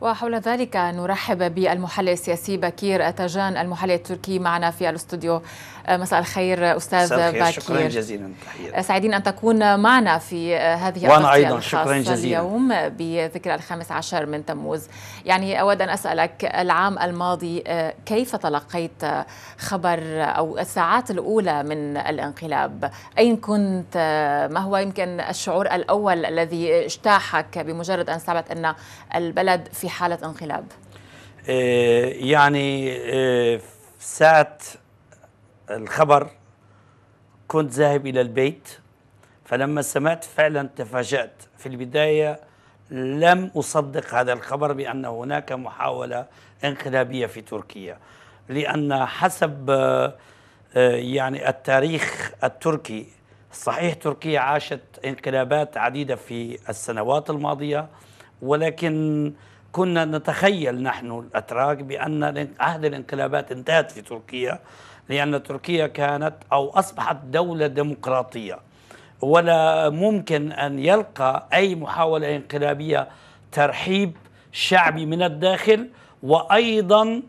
وحول ذلك نرحب بالمحلل السياسي بكير أتجان المحلل التركي معنا في الاستوديو آه، مساء الخير أستاذ مساء الخير. بكير شكرا جزيلا تحية. آه، سعيدين أن تكون معنا في آه، هذه وأنا أيضا شكرا جزيلا اليوم بذكرى الخامس عشر من تموز يعني أود أن أسألك العام الماضي كيف تلقيت خبر أو الساعات الأولى من الانقلاب أين كنت ما هو يمكن الشعور الأول الذي اجتاحك بمجرد أن سمعت أن البلد في حالة انقلاب؟ آه، يعني آه، ساعة الخبر كنت ذاهب إلى البيت فلما سمعت فعلا تفاجأت في البداية لم أصدق هذا الخبر بأن هناك محاولة انقلابية في تركيا لأن حسب آه، يعني التاريخ التركي صحيح تركيا عاشت انقلابات عديدة في السنوات الماضية ولكن كنا نتخيل نحن الأتراك بأن عهد الانقلابات انتهت في تركيا لأن تركيا كانت أو أصبحت دولة ديمقراطية ولا ممكن أن يلقى أي محاولة انقلابية ترحيب شعبي من الداخل وأيضا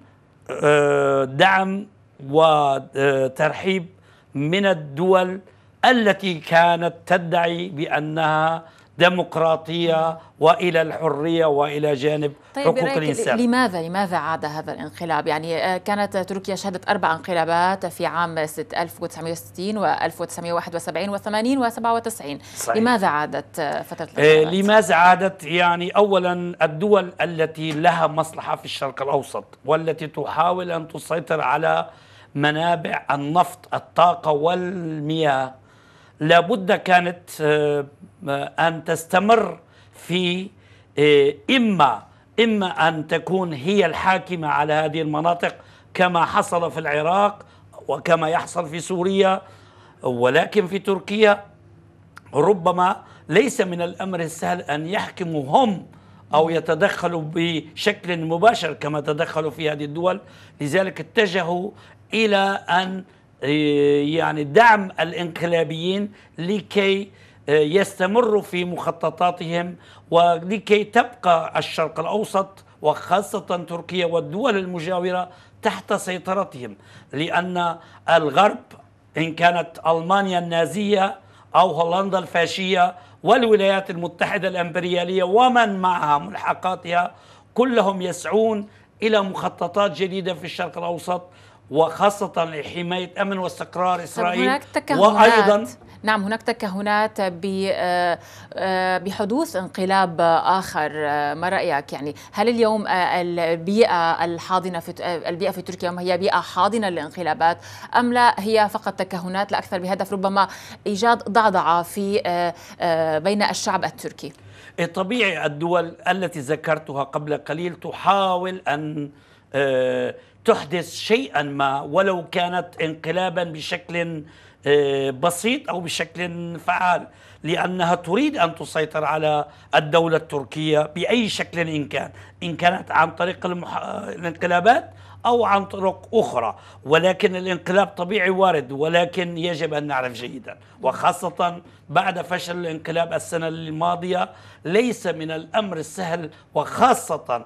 آه، دعم وترحيب من الدول التي كانت تدعي بأنها ديمقراطية وإلى الحرية وإلى جانب طيب حقوق الإنسان لماذا لماذا عاد هذا الانقلاب يعني آه، كانت تركيا شهدت أربع انقلابات في عام 1960 و 1971 و 80 و 97 صحيح. لماذا عادت آه، فترة آه، الانقلابات لماذا عادت يعني أولا الدول التي لها مصلحة في الشرق الأوسط والتي تحاول أن تسيطر على منابع النفط الطاقة والمياه لابد كانت آه، آه، أن تستمر في آه، إما إما أن تكون هي الحاكمة على هذه المناطق كما حصل في العراق وكما يحصل في سوريا ولكن في تركيا ربما ليس من الأمر السهل أن يحكموا هم أو يتدخلوا بشكل مباشر كما تدخلوا في هذه الدول لذلك اتجهوا إلى أن إيه، يعني دعم الانقلابيين لكي إيه، يستمروا في مخططاتهم ولكي تبقى الشرق الاوسط وخاصه تركيا والدول المجاوره تحت سيطرتهم لان الغرب ان كانت المانيا النازيه او هولندا الفاشيه والولايات المتحده الامبرياليه ومن معها ملحقاتها كلهم يسعون الى مخططات جديده في الشرق الاوسط وخاصة لحماية أمن واستقرار إسرائيل هناك تكهنات وأيضا نعم هناك تكهنات آه، آه، بحدوث انقلاب آخر آه، ما رأيك يعني هل اليوم البيئة الحاضنة في البيئة في تركيا هي بيئة حاضنة للانقلابات أم لا هي فقط تكهنات لا أكثر بهدف ربما إيجاد ضعضعة في بين الشعب التركي إيه، طبيعي الدول التي ذكرتها قبل قليل تحاول أن آه، تحدث شيئا ما ولو كانت انقلابا بشكل آه، بسيط او بشكل فعال لانها تريد ان تسيطر على الدوله التركيه باي شكل ان كان ان كانت عن طريق المح... الانقلابات او عن طرق اخرى ولكن الانقلاب طبيعي وارد ولكن يجب ان نعرف جيدا وخاصه بعد فشل الانقلاب السنه الماضيه ليس من الامر السهل وخاصه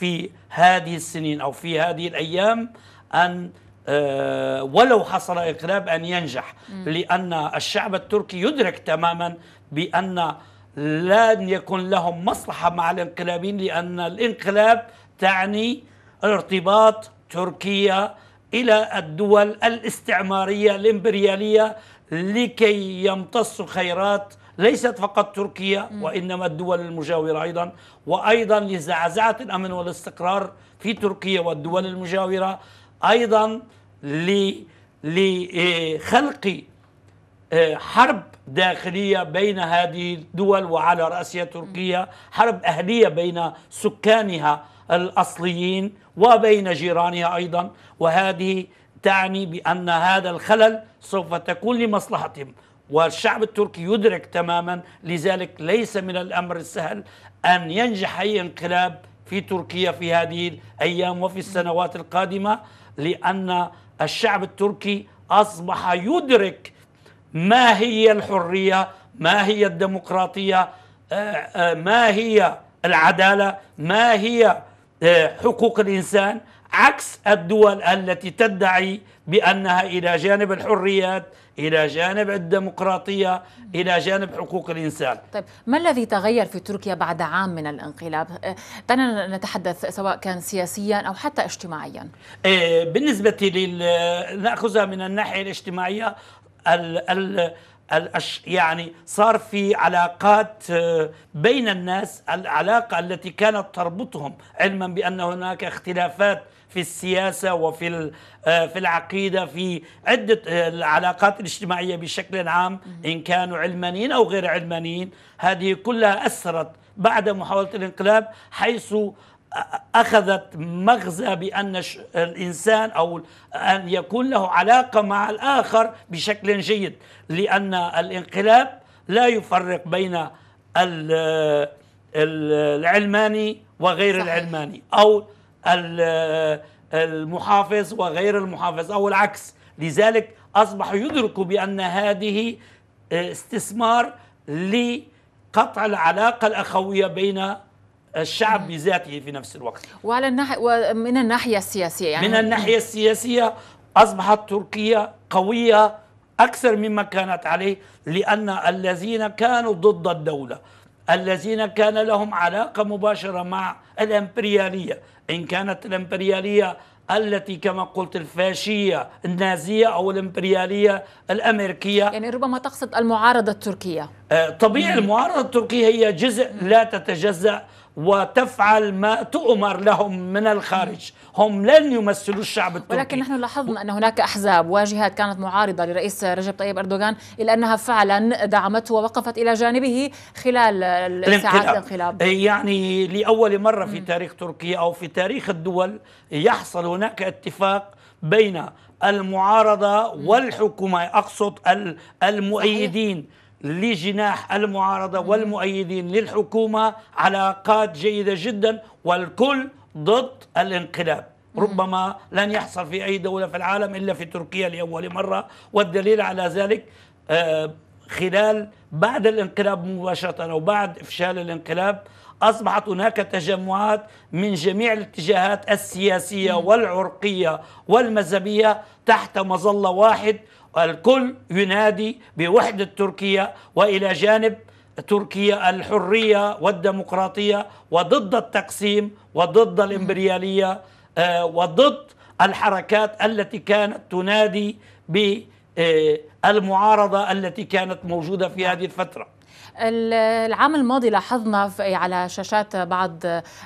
في هذه السنين أو في هذه الأيام أن آه، ولو حصل انقلاب أن ينجح لأن الشعب التركي يدرك تماما بأن لن يكون لهم مصلحة مع الانقلابين لأن الانقلاب تعني ارتباط تركيا إلى الدول الاستعمارية الإمبريالية لكي يمتصوا خيرات ليست فقط تركيا وإنما الدول المجاورة أيضا وأيضا لزعزعة الأمن والاستقرار في تركيا والدول المجاورة أيضا لخلق إيه، إيه، حرب داخلية بين هذه الدول وعلى رأسها تركيا حرب أهلية بين سكانها الأصليين وبين جيرانها أيضا وهذه تعني بأن هذا الخلل سوف تكون لمصلحتهم والشعب التركي يدرك تماما لذلك ليس من الامر السهل ان ينجح اي انقلاب في تركيا في هذه الايام وفي السنوات القادمه لان الشعب التركي اصبح يدرك ما هي الحريه ما هي الديمقراطيه آه، آه، ما هي العداله ما هي آه، حقوق الانسان عكس الدول التي تدعي بانها الى جانب الحريات الى جانب الديمقراطيه الى جانب حقوق الانسان طيب ما الذي تغير في تركيا بعد عام من الانقلاب أه، دعنا نتحدث سواء كان سياسيا او حتى اجتماعيا أه، بالنسبه لنأخذها ناخذها من الناحيه الاجتماعيه ال... ال... يعني صار في علاقات آه، بين الناس العلاقة التي كانت تربطهم علما بأن هناك اختلافات في السياسة وفي آه، في العقيدة في عدة آه، العلاقات الاجتماعية بشكل عام إن كانوا علمانيين أو غير علمانيين هذه كلها أثرت بعد محاولة الانقلاب حيث أخذت مغزى بأن الإنسان أو أن يكون له علاقة مع الآخر بشكل جيد لأن الانقلاب لا يفرق بين العلماني وغير صحيح. العلماني أو المحافظ وغير المحافظ أو العكس لذلك أصبحوا يدركوا بأن هذه آه، استثمار لقطع العلاقة الأخوية بين الشعب بذاته في نفس الوقت وعلى الناحية ومن الناحية السياسية يعني من الناحية السياسية أصبحت تركيا قوية أكثر مما كانت عليه لأن الذين كانوا ضد الدولة الذين كان لهم علاقة مباشرة مع الإمبريالية إن كانت الإمبريالية التي كما قلت الفاشية النازية أو الإمبريالية الأمريكية يعني ربما تقصد المعارضة التركية آه، طبيعي المعارضة التركية هي جزء لا تتجزأ وتفعل ما تؤمر لهم من الخارج هم لن يمثلوا الشعب التركي ولكن نحن لاحظنا أن هناك أحزاب واجهات كانت معارضة لرئيس رجب طيب أردوغان إلا أنها فعلا دعمته ووقفت إلى جانبه خلال طيب، ساعات الانقلاب إيه، يعني لأول مرة في تاريخ تركيا أو في تاريخ الدول يحصل هناك اتفاق بين المعارضة والحكومة أقصد المؤيدين صحيح. لجناح المعارضة والمؤيدين للحكومة علاقات جيدة جدا والكل ضد الانقلاب ربما لن يحصل في أي دولة في العالم إلا في تركيا لأول مرة والدليل على ذلك آه، خلال بعد الانقلاب مباشرة أو بعد إفشال الانقلاب أصبحت هناك تجمعات من جميع الاتجاهات السياسية والعرقية والمذهبية تحت مظلة واحد الكل ينادي بوحدة تركيا وإلى جانب تركيا الحرية والديمقراطية وضد التقسيم وضد الإمبريالية آه، وضد الحركات التي كانت تنادي بالمعارضة آه، التي كانت موجودة في هذه الفترة العام الماضي لاحظنا على شاشات بعض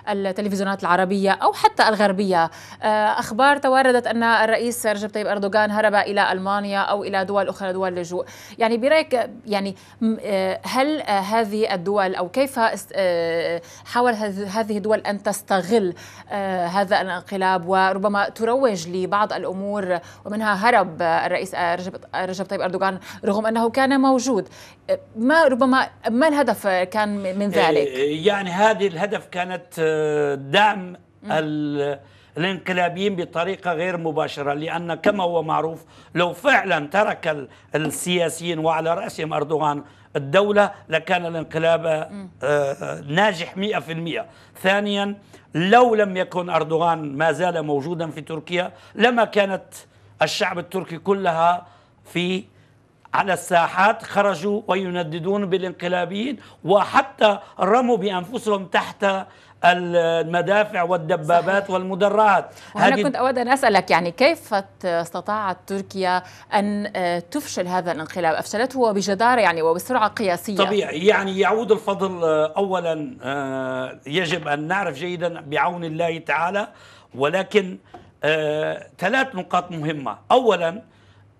التلفزيونات العربية أو حتى الغربية آه، أخبار تواردت أن الرئيس رجب طيب أردوغان هرب إلى ألمانيا أو إلى دول أخرى دول لجوء يعني برأيك يعني آه، هل هذه الدول أو كيف آه، حاولت هذه الدول أن تستغل هذا الانقلاب وربما تروج لبعض الأمور ومنها هرب الرئيس رجب طيب أردوغان رغم أنه كان موجود ما ربما ما الهدف كان من إيه، ذلك؟ يعني هذه الهدف كانت آه، دعم الانقلابيين بطريقة غير مباشرة لأن كما هو معروف لو فعلا ترك السياسيين وعلى رأسهم أردوغان الدولة لكان الانقلاب آه، آه، ناجح 100% ثانيا لو لم يكن أردوغان ما زال موجودا في تركيا لما كانت الشعب التركي كلها في على الساحات خرجوا وينددون بالانقلابيين وحتى رموا بأنفسهم تحت المدافع والدبابات صحيح. والمدرعات أنا كنت أود أن أسألك يعني كيف استطاعت تركيا أن تفشل هذا الانقلاب أفشلته بجدارة يعني وبسرعة قياسية طبيعي يعني يعود الفضل آه، أولا آه، يجب أن نعرف جيدا بعون الله تعالى ولكن آه، ثلاث نقاط مهمة أولا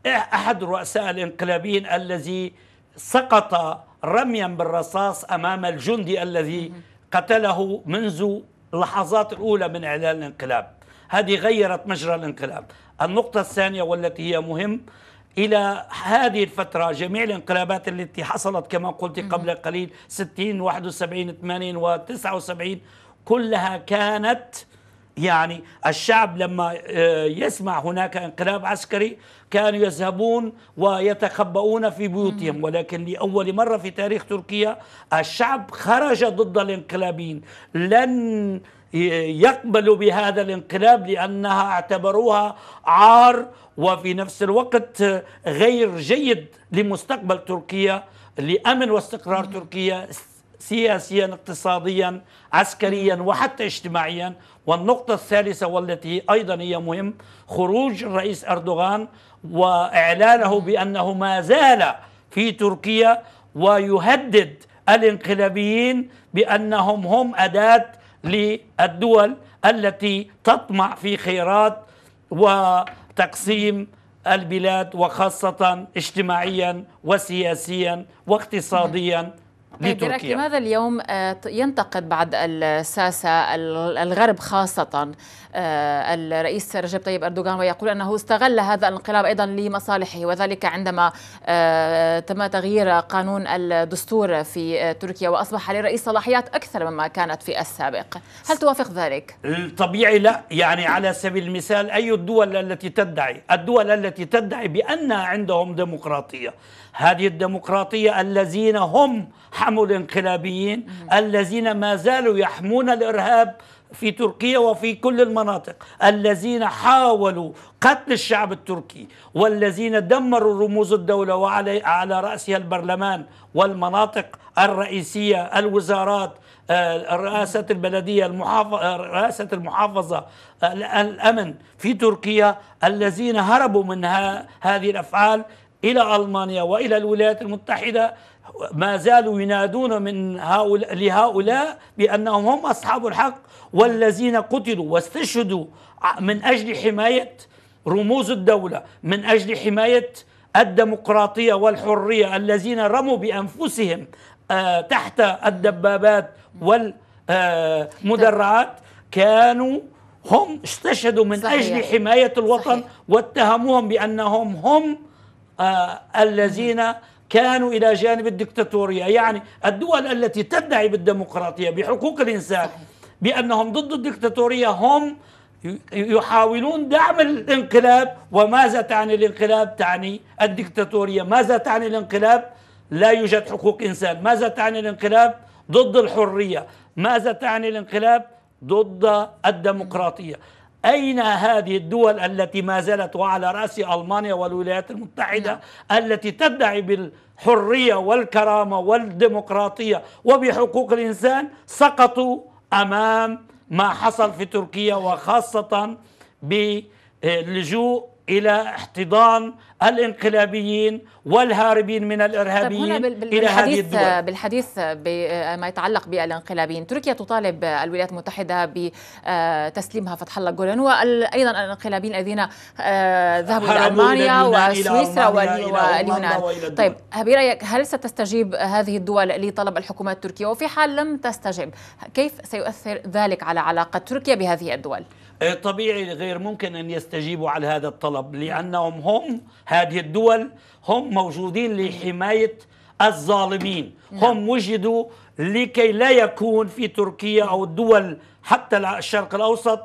إيه أحد رؤساء الإنقلابيين الذي سقط رميا بالرصاص أمام الجندي الذي قتله منذ اللحظات الأولى من إعلان الانقلاب هذه غيرت مجرى الانقلاب النقطة الثانية والتي هي مهم إلى هذه الفترة جميع الانقلابات التي حصلت كما قلت قبل قليل 60 71 80 و 79 كلها كانت يعني الشعب لما آه، يسمع هناك انقلاب عسكري كانوا يذهبون ويتخبؤون في بيوتهم ولكن لأول مرة في تاريخ تركيا الشعب خرج ضد الانقلابيين لن يقبلوا بهذا الانقلاب لأنها اعتبروها عار وفي نفس الوقت غير جيد لمستقبل تركيا لأمن واستقرار تركيا سياسيا اقتصاديا عسكريا وحتى اجتماعيا والنقطة الثالثة والتي أيضا هي مهم خروج الرئيس أردوغان وإعلانه بأنه ما زال في تركيا ويهدد الانقلابيين بأنهم هم أداة للدول التي تطمع في خيرات وتقسيم البلاد وخاصة اجتماعيا وسياسيا واقتصاديا طيب لتركيا لماذا اليوم آه، ينتقد بعد الساسة الغرب خاصة آه، الرئيس رجب طيب أردوغان ويقول أنه استغل هذا الانقلاب أيضا لمصالحه وذلك عندما آه، تم تغيير قانون الدستور في آه، تركيا وأصبح للرئيس صلاحيات أكثر مما كانت في السابق هل توافق ذلك؟ الطبيعي لا يعني على سبيل المثال أي الدول التي تدعي الدول التي تدعي بأن عندهم ديمقراطية هذه الديمقراطية الذين هم حموا الانقلابيين الذين ما زالوا يحمون الإرهاب في تركيا وفي كل المناطق الذين حاولوا قتل الشعب التركي والذين دمروا رموز الدولة وعلى على رأسها البرلمان والمناطق الرئيسية الوزارات آه، رئاسة البلدية المحافظة آه، رئاسة المحافظة آه، الأمن في تركيا الذين هربوا من هذه الأفعال إلى ألمانيا وإلى الولايات المتحدة ما زالوا ينادون من هؤلاء لهؤلاء بأنهم هم أصحاب الحق والذين قتلوا واستشهدوا من أجل حماية رموز الدولة من أجل حماية الديمقراطية والحرية الذين رموا بأنفسهم آه، تحت الدبابات والمدرعات كانوا هم استشهدوا من صحيح. أجل حماية الوطن صحيح. واتهموهم بأنهم هم آه، الذين كانوا إلى جانب الدكتاتورية يعني الدول التي تدعي بالديمقراطية بحقوق الإنسان بأنهم ضد الدكتاتورية هم يحاولون دعم الانقلاب وماذا تعني الانقلاب تعني الدكتاتورية ماذا تعني الانقلاب لا يوجد حقوق إنسان ماذا تعني الانقلاب ضد الحرية ماذا تعني الانقلاب ضد الديمقراطية أين هذه الدول التي ما زالت وعلى رأس ألمانيا والولايات المتحدة نعم. التي تدعي بالحرية والكرامة والديمقراطية وبحقوق الإنسان سقطوا أمام ما حصل في تركيا وخاصة بلجوء الى احتضان الانقلابيين والهاربين من الارهابيين طيب هنا بالحديث الى هذه الدول بالحديث بما يتعلق بالانقلابيين تركيا تطالب الولايات المتحده بتسليمها فتح الله جولان وايضا الانقلابيين الذين آه، ذهبوا الى المانيا وسويسرا واليونان طيب برايك هل ستستجيب هذه الدول لطلب الحكومات التركيه وفي حال لم تستجب كيف سيؤثر ذلك على علاقه تركيا بهذه الدول إيه، طبيعي غير ممكن أن يستجيبوا على هذا الطلب لأنهم هم هذه الدول هم موجودين لحماية الظالمين نعم. هم وجدوا لكي لا يكون في تركيا أو الدول حتى الشرق الأوسط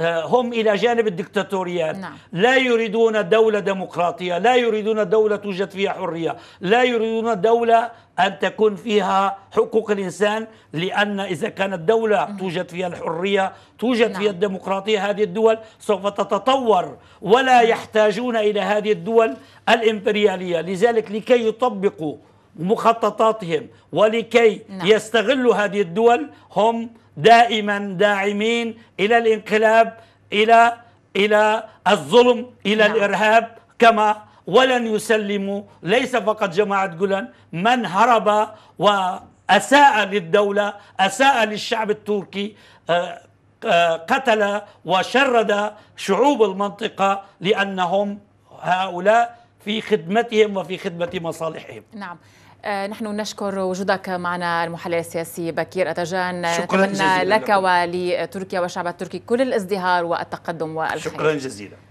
هم إلى جانب الدكتاتوريات نعم. لا يريدون دولة ديمقراطية لا يريدون دولة توجد فيها حرية لا يريدون دولة أن تكون فيها حقوق الإنسان لأن إذا كانت دولة توجد فيها الحرية توجد نعم. فيها الديمقراطية هذه الدول سوف تتطور ولا يحتاجون إلى هذه الدول الإمبريالية لذلك لكي يطبقوا مخططاتهم ولكي نعم. يستغلوا هذه الدول هم دائما داعمين الى الانقلاب الى الى الظلم الى نعم. الارهاب كما ولن يسلموا ليس فقط جماعه جولان من هرب واساء للدوله اساء للشعب التركي آه، آه، قتل وشرد شعوب المنطقه لانهم هؤلاء في خدمتهم وفي خدمه مصالحهم نعم آه، نحن نشكر وجودك معنا المحلل السياسي بكير أتجان شكرا جزيلا لك ولتركيا والشعب التركي كل الازدهار والتقدم والخير شكرا جزيلا